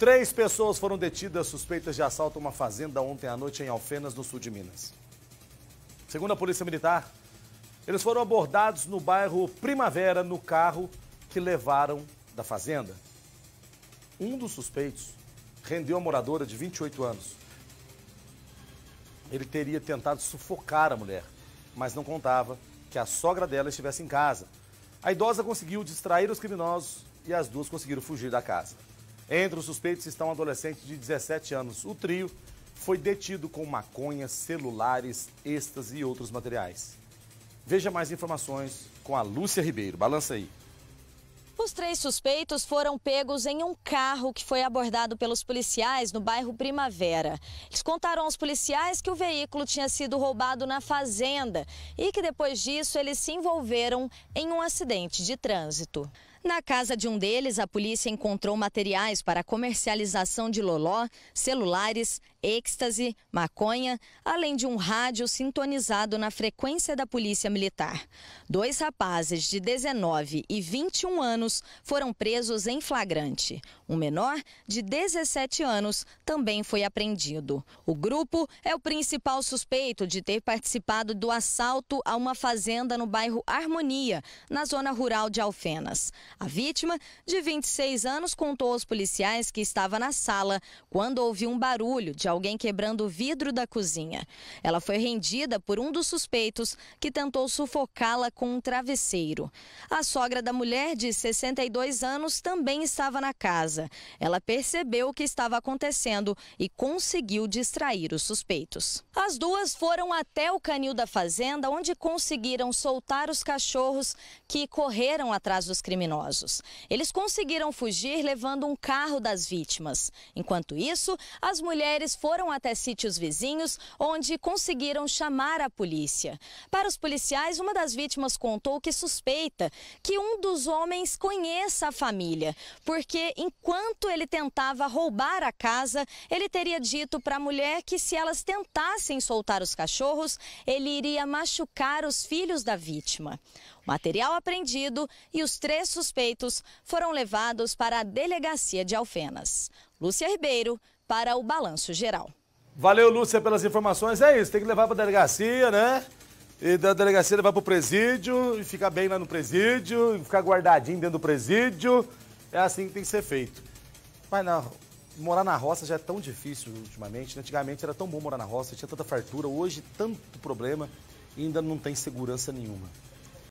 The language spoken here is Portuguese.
Três pessoas foram detidas suspeitas de assalto a uma fazenda ontem à noite em Alfenas, no sul de Minas. Segundo a Polícia Militar, eles foram abordados no bairro Primavera no carro que levaram da fazenda. Um dos suspeitos rendeu a moradora de 28 anos. Ele teria tentado sufocar a mulher, mas não contava que a sogra dela estivesse em casa. A idosa conseguiu distrair os criminosos e as duas conseguiram fugir da casa. Entre os suspeitos está um adolescente de 17 anos. O trio foi detido com maconha, celulares, êxtase e outros materiais. Veja mais informações com a Lúcia Ribeiro. Balança aí. Os três suspeitos foram pegos em um carro que foi abordado pelos policiais no bairro Primavera. Eles contaram aos policiais que o veículo tinha sido roubado na fazenda e que depois disso eles se envolveram em um acidente de trânsito. Na casa de um deles, a polícia encontrou materiais para comercialização de loló, celulares, êxtase, maconha, além de um rádio sintonizado na frequência da Polícia Militar. Dois rapazes de 19 e 21 anos foram presos em flagrante. Um menor de 17 anos também foi apreendido. O grupo é o principal suspeito de ter participado do assalto a uma fazenda no bairro Harmonia, na zona rural de Alfenas. A vítima, de 26 anos, contou aos policiais que estava na sala quando ouviu um barulho de alguém quebrando o vidro da cozinha. Ela foi rendida por um dos suspeitos que tentou sufocá-la com um travesseiro. A sogra da mulher, de 62 anos, também estava na casa. Ela percebeu o que estava acontecendo e conseguiu distrair os suspeitos. As duas foram até o canil da fazenda, onde conseguiram soltar os cachorros que correram atrás dos criminosos. Eles conseguiram fugir levando um carro das vítimas. Enquanto isso, as mulheres foram até sítios vizinhos, onde conseguiram chamar a polícia. Para os policiais, uma das vítimas contou que suspeita que um dos homens conheça a família, porque enquanto ele tentava roubar a casa, ele teria dito para a mulher que se elas tentassem soltar os cachorros, ele iria machucar os filhos da vítima. material apreendido e os três suspeitos foram levados para a delegacia de Alfenas. Lúcia Ribeiro, para o balanço geral. Valeu, Lúcia, pelas informações. É isso, tem que levar para a delegacia, né? E da delegacia levar para o presídio, e ficar bem lá no presídio, e ficar guardadinho dentro do presídio. É assim que tem que ser feito. Mas na, morar na roça já é tão difícil ultimamente. Né? Antigamente era tão bom morar na roça, tinha tanta fartura, hoje tanto problema e ainda não tem segurança nenhuma.